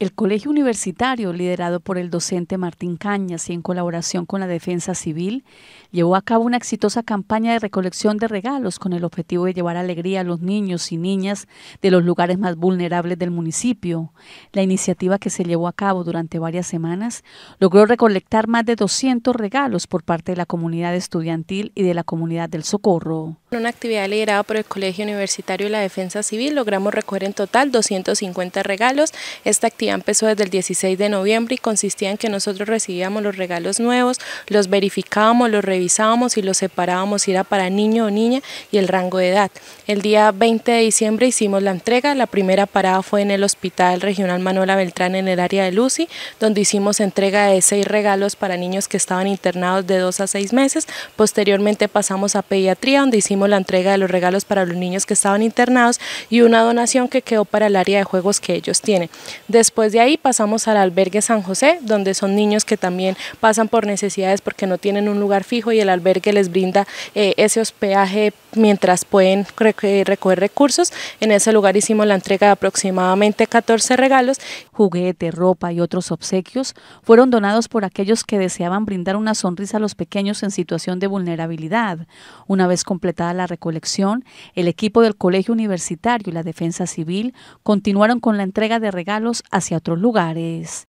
El Colegio Universitario, liderado por el docente Martín Cañas y en colaboración con la Defensa Civil, llevó a cabo una exitosa campaña de recolección de regalos con el objetivo de llevar alegría a los niños y niñas de los lugares más vulnerables del municipio. La iniciativa que se llevó a cabo durante varias semanas logró recolectar más de 200 regalos por parte de la comunidad estudiantil y de la comunidad del Socorro una actividad liderada por el Colegio Universitario de la Defensa Civil logramos recoger en total 250 regalos. Esta actividad empezó desde el 16 de noviembre y consistía en que nosotros recibíamos los regalos nuevos, los verificábamos, los revisábamos y los separábamos si era para niño o niña y el rango de edad. El día 20 de diciembre hicimos la entrega, la primera parada fue en el Hospital Regional Manuela Beltrán en el área de Lucy, donde hicimos entrega de seis regalos para niños que estaban internados de 2 a 6 meses. Posteriormente pasamos a pediatría donde hicimos la entrega de los regalos para los niños que estaban internados y una donación que quedó para el área de juegos que ellos tienen. Después de ahí pasamos al albergue San José, donde son niños que también pasan por necesidades porque no tienen un lugar fijo y el albergue les brinda eh, ese hospedaje mientras pueden eh, recoger recursos. En ese lugar hicimos la entrega de aproximadamente 14 regalos. Juguete, ropa y otros obsequios fueron donados por aquellos que deseaban brindar una sonrisa a los pequeños en situación de vulnerabilidad. Una vez completada la recolección, el equipo del colegio universitario y la defensa civil continuaron con la entrega de regalos hacia otros lugares.